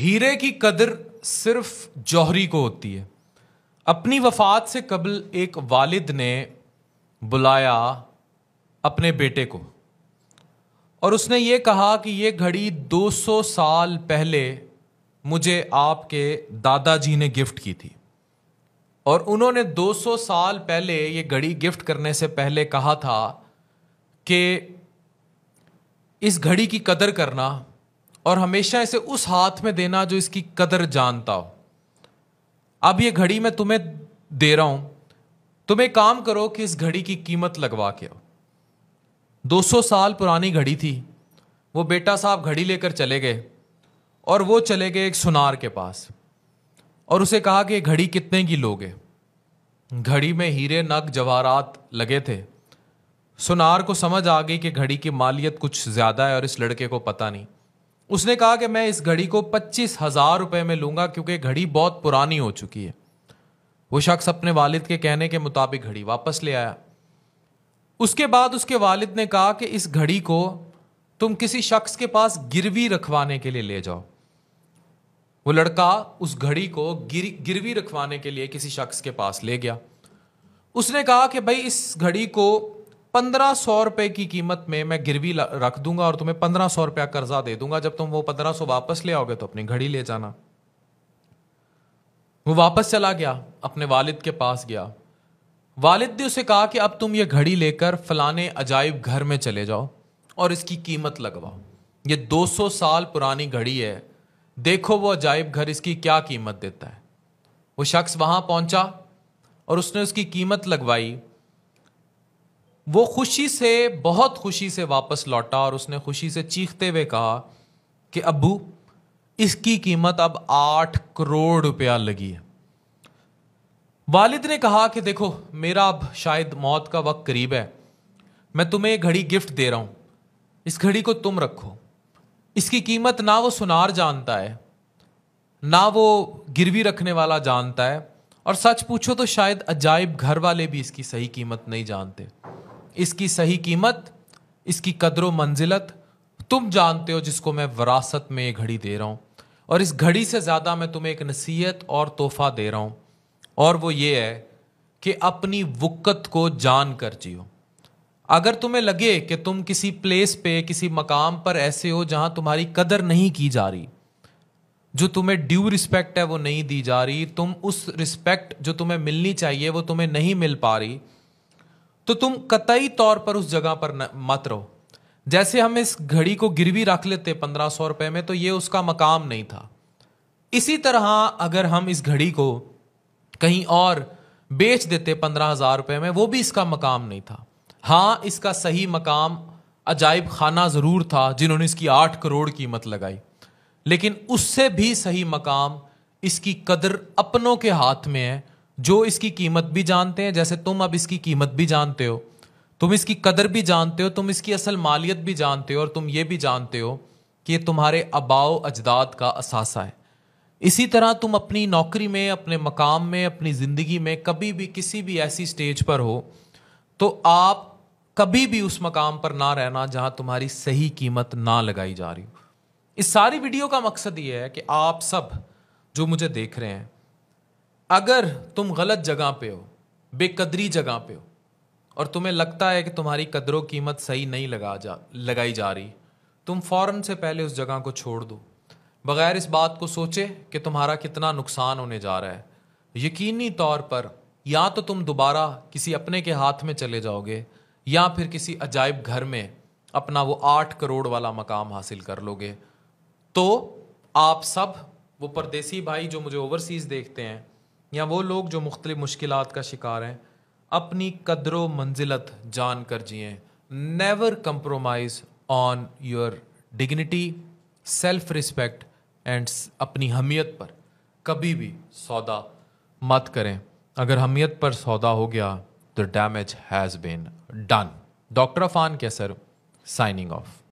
हीरे की कदर सिर्फ जौहरी को होती है अपनी वफात से कबल एक वालिद ने बुलाया अपने बेटे को और उसने ये कहा कि ये घड़ी 200 साल पहले मुझे आपके दादाजी ने गिफ्ट की थी और उन्होंने 200 साल पहले ये घड़ी गिफ्ट करने से पहले कहा था कि इस घड़ी की कदर करना और हमेशा इसे उस हाथ में देना जो इसकी कदर जानता हो अब ये घड़ी मैं तुम्हें दे रहा हूं तुम एक काम करो कि इस घड़ी की कीमत लगवा के आओ सौ साल पुरानी घड़ी थी वो बेटा साहब घड़ी लेकर चले गए और वो चले गए एक सुनार के पास और उसे कहा कि घड़ी कितने की लोगे घड़ी में हीरे नग जवाहरात लगे थे सुनार को समझ आ गई कि घड़ी की मालियत कुछ ज़्यादा है और इस लड़के को पता नहीं उसने कहा कि मैं इस घड़ी को पच्चीस हजार रुपये में लूंगा क्योंकि घड़ी बहुत पुरानी हो चुकी है वो शख्स अपने वालिद के कहने के मुताबिक घड़ी वापस ले आया उसके बाद उसके वालिद ने कहा कि इस घड़ी को तुम किसी शख्स के पास गिरवी रखवाने के लिए ले जाओ वो लड़का उस घड़ी को गिर गिरवी रखवाने के लिए किसी शख्स के पास ले गया उसने कहा कि भाई इस घड़ी को पंद्रह सौ रुपए की कीमत में मैं गिरवी रख दूंगा और तुम्हें पंद्रह सौ रुपया कर्जा दे दूंगा जब तुम वो पंद्रह सौ वापस ले आओगे तो अपनी घड़ी ले जाना वो वापस चला गया अपने वालिद के पास गया वालिद ने उसे कहा कि अब तुम ये घड़ी लेकर फलाने अजायब घर में चले जाओ और इसकी कीमत लगवाओ ये 200 साल पुरानी घड़ी है देखो वो अजायब घर इसकी क्या कीमत देता है वो शख्स वहां पहुंचा और उसने उसकी कीमत लगवाई वो खुशी से बहुत खुशी से वापस लौटा और उसने खुशी से चीखते हुए कहा कि अबू इसकी कीमत अब आठ करोड़ रुपया लगी है वालिद ने कहा कि देखो मेरा अब शायद मौत का वक्त करीब है मैं तुम्हें एक घड़ी गिफ्ट दे रहा हूँ इस घड़ी को तुम रखो इसकी कीमत ना वो सुनार जानता है ना वो गिरवी रखने वाला जानता है और सच पूछो तो शायद अजायब घर वाले भी इसकी सही कीमत नहीं जानते इसकी सही कीमत इसकी कदर मंजिलत तुम जानते हो जिसको मैं वरासत में ये घड़ी दे रहा हूँ और इस घड़ी से ज़्यादा मैं तुम्हें एक नसीहत और तोहफा दे रहा हूँ और वो ये है कि अपनी वक़्त को जान कर जियो अगर तुम्हें लगे कि तुम किसी प्लेस पे किसी मकाम पर ऐसे हो जहाँ तुम्हारी कदर नहीं की जा रही जो तुम्हें ड्यू रिस्पेक्ट है वो नहीं दी जा रही तुम उस रिस्पेक्ट जो तुम्हें मिलनी चाहिए वो तुम्हें नहीं मिल पा रही तो तुम कतई तौर पर उस जगह पर मत रहो जैसे हम इस घड़ी को गिरवी रख लेते पंद्रह सौ रुपए में तो ये उसका मकाम नहीं था इसी तरह अगर हम इस घड़ी को कहीं और बेच देते पंद्रह हजार रुपए में वो भी इसका मकाम नहीं था हाँ इसका सही मकाम अजायब खाना ज़रूर था जिन्होंने इसकी आठ करोड़ कीमत लगाई लेकिन उससे भी सही मकाम इसकी कदर अपनों के हाथ में है जो इसकी कीमत भी जानते हैं जैसे तुम अब इसकी कीमत भी जानते हो तुम इसकी कदर भी जानते हो तुम इसकी असल मालियत भी जानते हो और तुम ये भी जानते हो कि ये तुम्हारे अबाओ अजदाद का असासा है इसी तरह तुम अपनी नौकरी में अपने मकाम में अपनी ज़िंदगी में कभी भी किसी भी ऐसी स्टेज पर हो तो आप कभी भी उस मकाम पर ना रहना जहां तुम्हारी सही कीमत ना लगाई जा रही हो इस सारी वीडियो का मकसद ये है कि आप सब जो मुझे देख रहे हैं अगर तुम गलत जगह पे हो बेकदरी जगह पे हो और तुम्हें लगता है कि तुम्हारी कदरों कीमत सही नहीं लगा जा लगाई जा रही तुम फ़ौरन से पहले उस जगह को छोड़ दो बगैर इस बात को सोचे कि तुम्हारा कितना नुकसान होने जा रहा है यकीनी तौर पर या तो तुम दोबारा किसी अपने के हाथ में चले जाओगे या फिर किसी अजायब घर में अपना वो आठ करोड़ वाला मकाम हासिल कर लोगे तो आप सब वो परदेसी भाई जो मुझे ओवरसीज़ देखते हैं या वो लोग जो मुख्तलि मुश्किल का शिकार हैं अपनी कदर व मंजिलत जान कर जिए never compromise on your dignity self respect and अपनी हमीयत पर कभी भी सौदा मत करें अगर हमीयत पर सौदा हो गया तो damage has been done doctor Afan के सर साइनिंग ऑफ